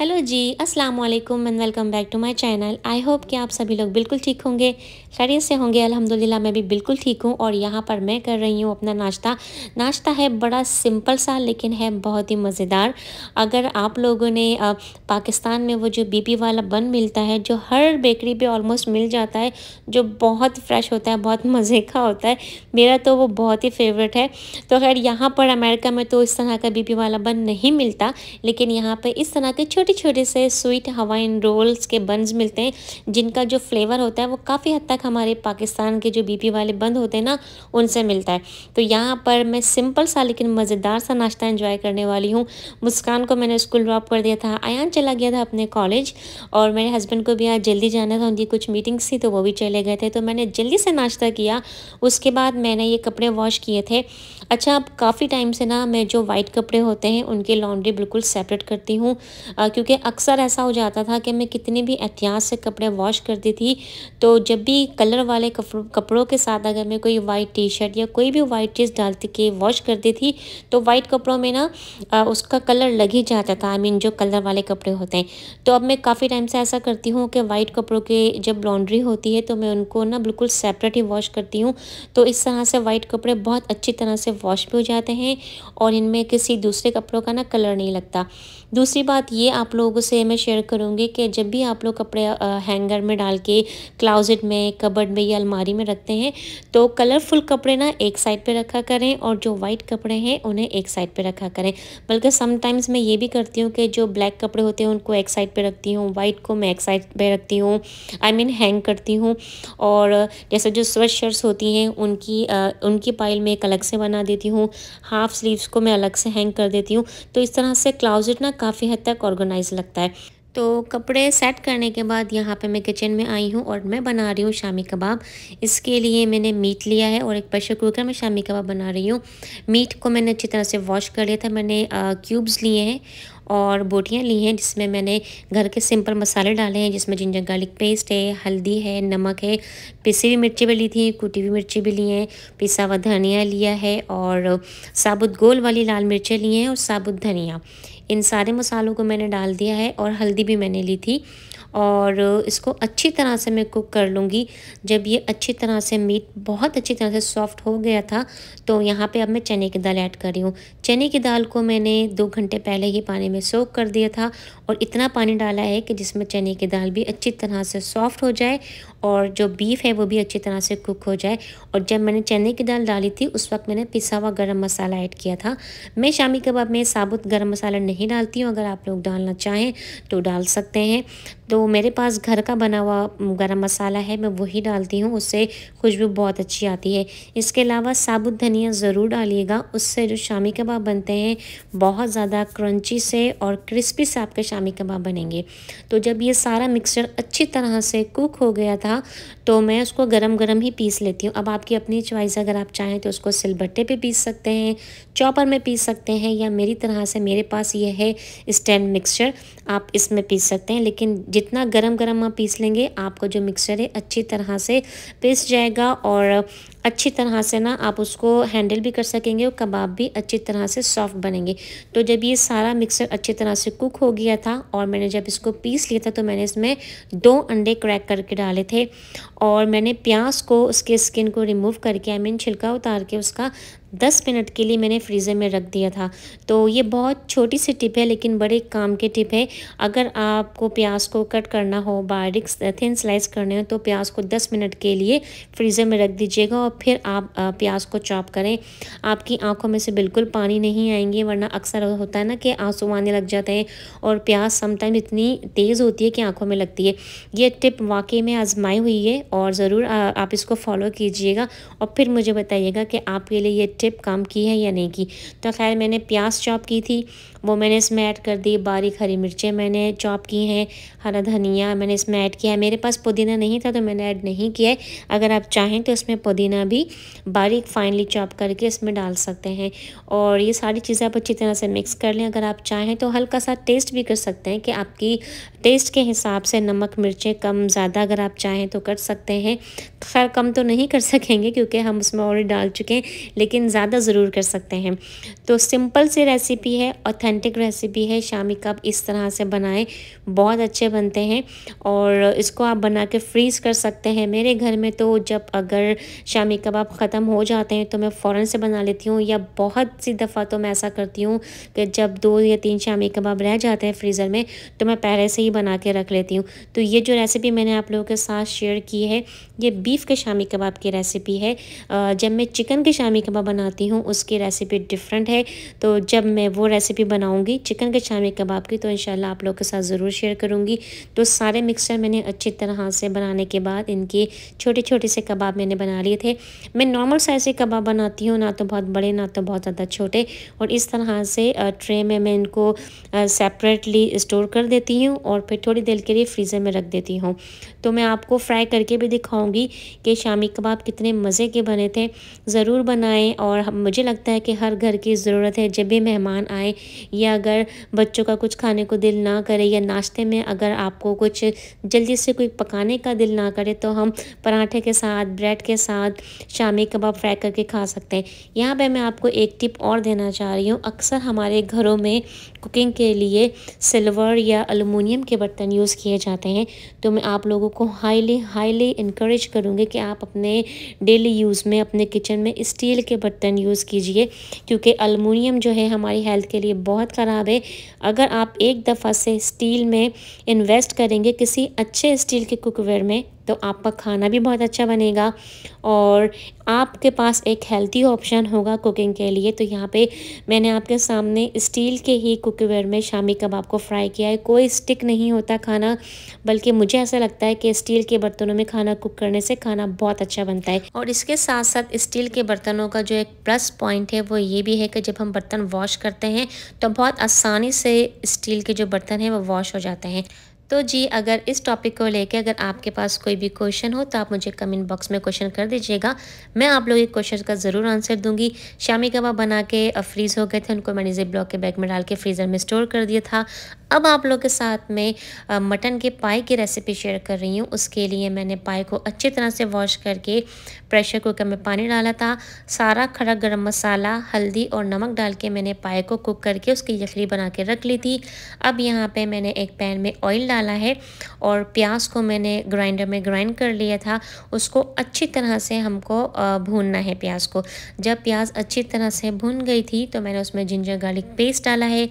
hello जी अस्सलाम वालेकुम and welcome back to my channel I hope कि आप सभी लोग बिल्कुल ठीक होंगे खैरियत से होंगे अल्हम्दुलिल्लाह मैं भी बिल्कुल ठीक हूँ और यहाँ पर मैं कर रही हूँ अपना नाश्ता नाश्ता है बड़ा सिंपल सा लेकिन है बहुत ही मज़ेदार अगर आप लोगों ने आ, पाकिस्तान में वो जो बीपी वाला बन मिलता है जो हर बेकरी पर ऑलमोस्ट मिल जाता है जो बहुत फ्रेश होता है बहुत मज़े का होता है मेरा तो वो बहुत ही फेवरेट है तो खैर यहाँ पर अमेरिका में तो इस तरह का बीपी वाला बन नहीं मिलता लेकिन यहाँ पर इस तरह के छोटे छोटे छोटे से स्वीट हवाइन रोल्स के बन्स मिलते हैं जिनका जो फ्लेवर होता है वो काफ़ी हद तक हमारे पाकिस्तान के जो बीपी वाले बंद होते हैं ना उनसे मिलता है तो यहाँ पर मैं सिंपल सा लेकिन मज़ेदार सा नाश्ता इंजॉय करने वाली हूँ मुस्कान को मैंने स्कूल ड्रॉप कर दिया था आयान चला गया था अपने कॉलेज और मेरे हस्बैंड को भी आज जल्दी जाना था उनकी कुछ मीटिंग्स थी तो वो भी चले गए थे तो मैंने जल्दी से नाश्ता किया उसके बाद मैंने ये कपड़े वॉश किए थे अच्छा अब काफ़ी टाइम से ना मैं जो वाइट कपड़े होते हैं उनकी लॉन्ड्री बिल्कुल सेपरेट करती हूँ क्योंकि अक्सर ऐसा हो जाता था कि मैं कितने भी एहतियात से कपड़े वॉश करती थी तो जब भी कलर वाले कपड़ों के साथ अगर मैं कोई वाइट टी शर्ट या कोई भी वाइट चीज़ डालती के वॉश करती थी तो वाइट कपड़ों में ना आ, उसका कलर लग ही जाता था आई मीन जो कलर वाले कपड़े होते हैं तो अब मैं काफ़ी टाइम से ऐसा करती हूँ कि वाइट कपड़ों के जब लॉन्ड्री होती है तो मैं उनको ना बिल्कुल सेपरेट ही वॉश करती हूँ तो इस तरह से वाइट कपड़े बहुत अच्छी तरह से वॉश भी हो जाते हैं और इनमें किसी दूसरे कपड़ों का ना कलर नहीं लगता दूसरी बात ये आप आप लोगों से मैं शेयर करूँगी कि जब भी आप लोग कपड़े हैंगर में डाल के क्लाउजेट में कबर्ड में या अलमारी में रखते हैं तो कलरफुल कपड़े ना एक साइड पे रखा करें और जो वाइट कपड़े हैं उन्हें एक साइड पे रखा करें बल्कि समटाइम्स मैं ये भी करती हूँ कि जो ब्लैक कपड़े होते हैं उनको एक साइड पर रखती हूँ वाइट को मैं एक साइड पर रखती हूँ आई मीन हैंग करती हूँ और जैसे जो स्वेट शर्ट्स होती हैं उनकी आ, उनकी पाइल में एक अलग से बना देती हूँ हाफ स्लीव्स को मैं अलग से हैंग कर देती हूँ तो इस तरह से क्लाउजेट ना काफ़ी हद तक ऑर्गन नाइस लगता है तो कपड़े सेट करने के बाद यहाँ पे मैं किचन में आई हूँ और मैं बना रही हूँ शामी कबाब इसके लिए मैंने मीट लिया है और एक प्रेशर कुकर में शामी कबाब बना रही हूँ मीट को मैंने अच्छी तरह से वॉश कर लिया था मैंने क्यूब्स लिए हैं और बोटियाँ ली हैं जिसमें मैंने घर के सिंपल मसाले डाले हैं जिसमें जिंजर गार्लिक पेस्ट है हल्दी है नमक है पिसी हुई मिर्ची भी ली थी कुटी हुई मिर्ची भी ली हैं पिसा हुआ धनिया लिया है और साबुत गोल वाली लाल मिर्चें ली हैं और साबुत धनिया इन सारे मसालों को मैंने डाल दिया है और हल्दी भी मैंने ली थी और इसको अच्छी तरह से मैं कुक कर लूँगी जब ये अच्छी तरह से मीट बहुत अच्छी तरह से सॉफ्ट हो गया था तो यहाँ पे अब मैं चने की दाल ऐड कर रही हूँ चने की दाल को मैंने दो घंटे पहले ही पानी में सोख कर दिया था और इतना पानी डाला है कि जिसमें चने की दाल भी अच्छी तरह से सॉफ्ट हो जाए और जो बीफ है वो भी अच्छी तरह से कुक हो जाए और जब मैंने चने की दाल डाली थी उस वक्त मैंने पिसा हुआ गर्म मसाला ऐड किया था मैं शामी कबाब में साबुत गर्म मसाला नहीं डालती हूँ अगर आप लोग डालना चाहें तो डाल सकते हैं तो मेरे पास घर का बना हुआ गर्म मसाला है मैं वही डालती हूँ उससे खुशबू बहुत अच्छी आती है इसके अलावा साबुत धनिया ज़रूर डालिएगा उससे जो शामी कबाब बनते हैं बहुत ज़्यादा क्रंची से और क्रिस्पी से आपके शामी कबाब बनेंगे तो जब ये सारा मिक्सचर अच्छी तरह से कुक हो गया था था तो मैं उसको गरम गरम ही पीस लेती हूँ अब आपकी अपनी च्वाइस अगर आप चाहें तो उसको सिलबट्टे पे पीस सकते हैं चॉपर में पीस सकते हैं या मेरी तरह से मेरे पास ये है स्टैंड मिक्सचर आप इसमें पीस सकते हैं लेकिन जितना गरम गरम आप पीस लेंगे आपको जो मिक्सचर है अच्छी तरह से पीस जाएगा और अच्छी तरह से ना आप उसको हैंडल भी कर सकेंगे और कबाब भी अच्छी तरह से सॉफ्ट बनेंगे तो जब ये सारा मिक्सर अच्छी तरह से कुक हो गया था और मैंने जब इसको पीस लिया था तो मैंने इसमें दो अंडे क्रैक करके डाले थे थे और मैंने प्याज को उसके स्किन को रिमूव करके आई मीन छिलका उतार के उसका दस मिनट के लिए मैंने फ्रीज़र में रख दिया था तो ये बहुत छोटी सी टिप है लेकिन बड़े काम के टिप है अगर आपको प्याज को कट करना हो बारिक थिन स्लाइस करने हो तो प्याज को दस मिनट के लिए फ्रीज़र में रख दीजिएगा और फिर आप प्याज को चॉप करें आपकी आंखों में से बिल्कुल पानी नहीं आएंगे वरना अक्सर होता है ना कि आंसू आने लग जाते हैं और प्याज समटाइम इतनी तेज़ होती है कि आँखों में लगती है ये टिप वाकई में आजमाई हुई है और ज़रूर आप इसको फॉलो कीजिएगा और फिर मुझे बताइएगा कि आपके लिए ये टिप काम की है या नहीं की तो खैर मैंने प्याज चॉप की थी वो मैंने इसमें ऐड कर दी बारीक हरी मिर्चें मैंने चॉप की हैं हरा धनिया मैंने इसमें ऐड किया है मेरे पास पुदीना नहीं था तो मैंने ऐड नहीं किया है अगर आप चाहें तो इसमें पुदीना भी बारीक फाइनली चॉप करके इसमें डाल सकते हैं और ये सारी चीज़ें आप अच्छी तरह से मिक्स कर लें अगर आप चाहें तो हल्का सा टेस्ट भी कर सकते हैं कि आपकी टेस्ट के हिसाब से नमक मिर्चें कम ज़्यादा अगर आप चाहें तो कर सकते हैं खैर कम तो नहीं कर सकेंगे क्योंकि हम उसमें ऑलरेडी डाल चुके हैं लेकिन ज़्यादा ज़रूर कर सकते हैं तो सिंपल सी रेसिपी है ऑथेंटिक रेसिपी है शामी कप इस तरह से बनाएं बहुत अच्छे बनते हैं और इसको आप बना के फ्रीज़ कर सकते हैं मेरे घर में तो जब अगर शामी कबाब ख़त्म हो जाते हैं तो मैं फ़ौरन से बना लेती हूँ या बहुत सी दफ़ा तो मैं ऐसा करती हूँ कि जब दो या तीन शामी कबाब रह जाते हैं फ्रीज़र में तो मैं पहले से ही बना के रख लेती हूँ तो ये जो रेसिपी मैंने आप लोगों के साथ शेयर की है ये बीफ़ के शामी कबाब की रेसिपी है जब मैं चिकन के शामी कबाब बना बनाती हूँ उसकी रेसिपी डिफरेंट है तो जब मैं वो रेसिपी बनाऊँगी चिकन के शामी कबाब की तो इन आप लोग के साथ ज़रूर शेयर करूँगी तो सारे मिक्सचर मैंने अच्छी तरह से बनाने के बाद इनके छोटे छोटे से कबाब मैंने बना लिए थे मैं नॉर्मल साइज़ के कबाब बनाती हूँ ना तो बहुत बड़े ना तो बहुत ज़्यादा छोटे और इस तरह से ट्रे में मैं इनको सेपरेटली स्टोर कर देती हूँ और फिर थोड़ी देर के लिए फ्रीज़र में रख देती हूँ तो मैं आपको फ्राई करके भी दिखाऊंगी कि शामी कबाब कितने मज़े के बने थे ज़रूर बनाएं और मुझे लगता है कि हर घर की ज़रूरत है जब भी मेहमान आए या अगर बच्चों का कुछ खाने को दिल ना करे या नाश्ते में अगर आपको कुछ जल्दी से कोई पकाने का दिल ना करे तो हम पराठे के साथ ब्रेड के साथ शामी कबाब फ्राई करके खा सकते हैं यहाँ पर मैं आपको एक टिप और देना चाह रही हूँ अक्सर हमारे घरों में कुकिंग के लिए सिल्वर या अलूमिनियम के बर्तन यूज़ किए जाते हैं तो मैं आप लोगों आपको हाईली हाईली इनक्रेज करूँगी कि आप अपने डेली यूज़ में अपने किचन में स्टील के बर्तन यूज़ कीजिए क्योंकि अलमूनियम जो है हमारी हेल्थ के लिए बहुत ख़राब है अगर आप एक दफ़ा से स्टील में इन्वेस्ट करेंगे किसी अच्छे स्टील के कुकवेयर में तो आपका खाना भी बहुत अच्छा बनेगा और आपके पास एक हेल्थी ऑप्शन होगा कुकिंग के लिए तो यहाँ पे मैंने आपके सामने स्टील के ही कुकवेयर में शामी कबाब को फ्राई किया है कोई स्टिक नहीं होता खाना बल्कि मुझे ऐसा लगता है कि स्टील के बर्तनों में खाना कुक करने से खाना बहुत अच्छा बनता है और इसके साथ साथ स्टील के बर्तनों का जो एक प्लस पॉइंट है वो ये भी है कि जब हम बर्तन वॉश करते हैं तो बहुत आसानी से स्टील के जो बर्तन हैं वो वॉश हो जाते हैं तो जी अगर इस टॉपिक को लेके अगर आपके पास कोई भी क्वेश्चन हो तो आप मुझे कमेंट बॉक्स में क्वेश्चन कर दीजिएगा मैं आप लोग एक क्वेश्चन का ज़रूर आंसर दूंगी शामी कबाब बना के फ्रीज़ हो गए थे उनको मैंने जिप ब्लॉक के बैग में डाल के फ्रीज़र में स्टोर कर दिया था अब आप लोग के साथ में मटन के पाए की रेसिपी शेयर कर रही हूँ उसके लिए मैंने पाए को अच्छी तरह से वॉश करके प्रेशर कुकर में पानी डाला था सारा खड़ा गर्म मसाला हल्दी और नमक डाल के मैंने पाए को कुक करके उसकी यखनी बना के रख ली थी अब यहाँ पर मैंने एक पैन में ऑयल डाला है और प्याज को मैंने ग्राइंडर में ग्राइंड कर लिया था उसको अच्छी तरह से हमको भूनना है प्याज को जब प्याज अच्छी तरह से भून गई थी तो मैंने उसमें जिंजर गार्लिक पेस्ट डाला है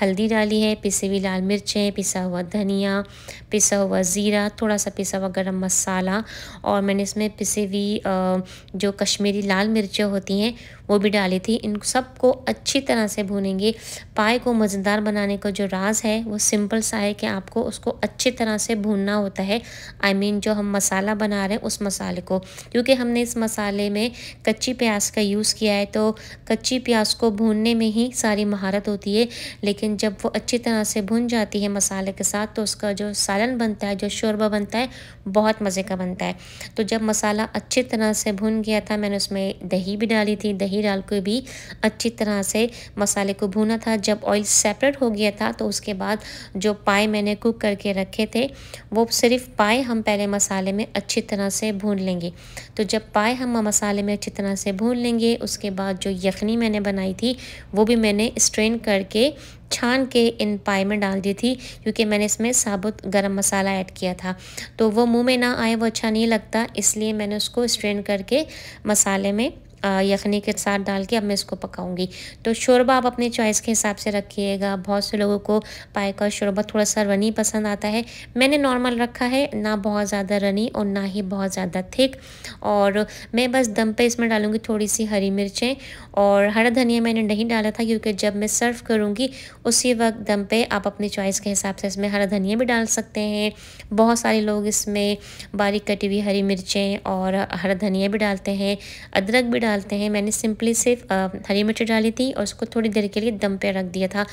हल्दी डाली है पिसे हुई लाल मिर्चें पिसा हुआ धनिया पिसा हुआ ज़ीरा थोड़ा सा पिसा हुआ गरम मसाला और मैंने इसमें पिसे हुई जो कश्मीरी लाल मिर्चें होती हैं वो भी डाली थी इन सबको अच्छी तरह से भूनेंगे पाए को मज़ेदार बनाने का जो राज है वो सिंपल सा है कि आपको उसको अच्छी तरह से भूनना होता है आई I मीन mean, जो हम मसाला बना रहे हैं उस मसाले को क्योंकि हमने इस मसाले में कच्ची प्याज का यूज़ किया है तो कच्ची प्याज को भूनने में ही सारी महारत होती है लेकिन लेकिन जब वो अच्छी तरह से भुन जाती है मसाले के साथ तो उसका जो सालन बनता है जो शोरबा बनता है बहुत मज़े का बनता है तो जब मसाला अच्छी तरह से भुन गया था मैंने उसमें दही भी डाली थी दही डाल के भी अच्छी तरह से मसाले को भुना था जब ऑयल सेपरेट हो गया था तो उसके बाद जो पाए मैंने कुक करके रखे थे वो सिर्फ पाए हम पहले मसाले में अच्छी तरह से भून लेंगे तो जब पाए हम मसाले में अच्छी तरह से भून लेंगे उसके बाद जो यखनी मैंने बनाई थी वो भी मैंने स्ट्रेन करके छान के इन पाए में डाल दी थी क्योंकि मैंने इसमें साबुत गरम मसाला ऐड किया था तो वो मुंह में ना आए वो अच्छा नहीं लगता इसलिए मैंने उसको स्ट्रेन करके मसाले में यखनी के साथ डाल के अब मैं इसको पकाऊंगी तो शोरबा आप अपने चॉइस के हिसाब से रखिएगा बहुत से लोगों को पाए का शोरबा थोड़ा सा रनी पसंद आता है मैंने नॉर्मल रखा है ना बहुत ज़्यादा रनी और ना ही बहुत ज़्यादा थिक और मैं बस दम पे इसमें डालूँगी थोड़ी सी हरी मिर्चें और हरा धनिया मैंने नहीं डाला था क्योंकि जब मैं सर्व करूँगी उसी वक्त दम पे आप अपने चॉइस के हिसाब से इसमें हरा धनिया भी डाल सकते हैं बहुत सारे लोग इसमें बारीक कटी हुई हरी मिर्चें और हरा धनिया भी डालते हैं अदरक भी डाल डालते हैं मैंने सिंपली सिर्फ हरी मिर्च डाली थी और उसको थोड़ी देर के लिए दम पे रख दिया था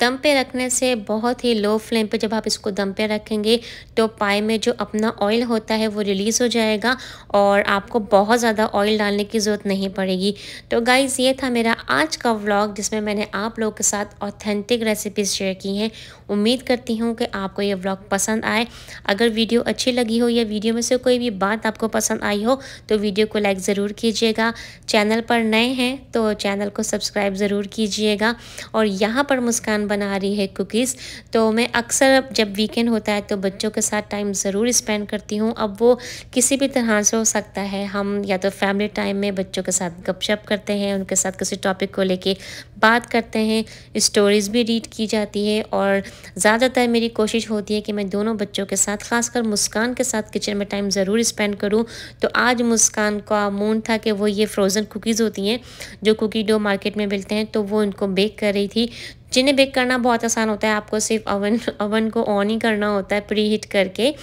दम पे रखने से बहुत ही लो फ्लेम पे जब आप इसको दम पे रखेंगे तो पाए में जो अपना ऑयल होता है वो रिलीज़ हो जाएगा और आपको बहुत ज़्यादा ऑयल डालने की ज़रूरत नहीं पड़ेगी तो गाइज़ ये था मेरा आज का व्लॉग जिसमें मैंने आप लोगों के साथ ऑथेंटिक रेसिपीज़ शेयर की हैं उम्मीद करती हूँ कि आपको ये व्लॉग पसंद आए अगर वीडियो अच्छी लगी हो या वीडियो में से कोई भी बात आपको पसंद आई हो तो वीडियो को लाइक ज़रूर कीजिएगा चैनल पर नए हैं तो चैनल को सब्सक्राइब ज़रूर कीजिएगा और यहाँ पर मुस्कान आसान बना रही है कुकीज़ तो मैं अक्सर जब वीकेंड होता है तो बच्चों के साथ टाइम ज़रूर स्पेंड करती हूँ अब वो किसी भी तरह से हो सकता है हम या तो फैमिली टाइम में बच्चों के साथ गपशप करते हैं उनके साथ किसी टॉपिक को लेके बात करते हैं स्टोरीज़ भी रीड की जाती है और ज़्यादातर मेरी कोशिश होती है कि मैं दोनों बच्चों के साथ खासकर मुस्कान के साथ किचन में टाइम ज़रूर स्पेंड करूँ तो आज मुस्कान का मूड था कि वो ये फ्रोज़न कुकीज़ होती हैं जो कुकी डो मार्केट में मिलते हैं तो वो उनको बेक कर रही थी जिन्हें बेक करना बहुत आसान होता है आपको सिर्फ ओवन ओवन को ऑन ही करना होता है प्री हीट करके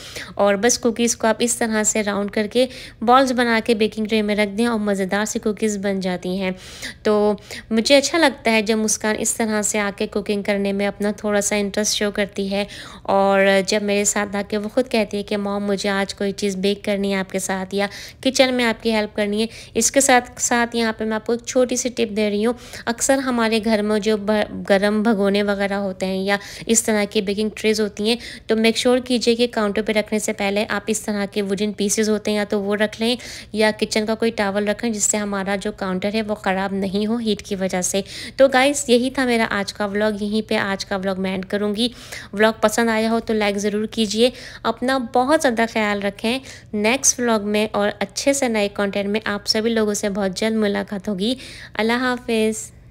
और बस कुकीज़ को आप इस तरह से राउंड करके बॉल्स बना के बेकिंग ट्रे में रख दें और मज़ेदार सी कुकीज़ बन जाती हैं तो मुझे अच्छा लगता है जब मुस्कान इस तरह से आके कुकिंग करने में अपना थोड़ा सा इंटरेस्ट शो करती है और जब मेरे साथ आके वो खुद कहती है कि मॉम मुझे आज कोई चीज़ बेक करनी है आपके साथ या किचन में आपकी हेल्प करनी है इसके साथ साथ यहाँ पर मैं आपको एक छोटी सी टिप दे रही हूँ अक्सर हमारे घर में जो गर्म गर्म भगोने वगैरह होते हैं या इस तरह की बेकिंग ट्रेज होती हैं तो मेक श्योर कीजिए कि काउंटर पे रखने से पहले आप इस तरह के वुडन पीसेज होते हैं या तो वो रख लें या किचन का कोई टावल रखें जिससे हमारा जो काउंटर है वो ख़राब नहीं हो हीट की वजह से तो गाइस यही था मेरा आज का व्लॉग यहीं पर आज का व्लॉग मैं एंड करूँगी व्लॉग पसंद आया हो तो लाइक ज़रूर कीजिए अपना बहुत ज़्यादा ख्याल रखें नेक्स्ट व्लॉग में और अच्छे से नए कॉन्टेंट में आप सभी लोगों से बहुत जल्द मुलाकात होगी अल्लाह हाफिज़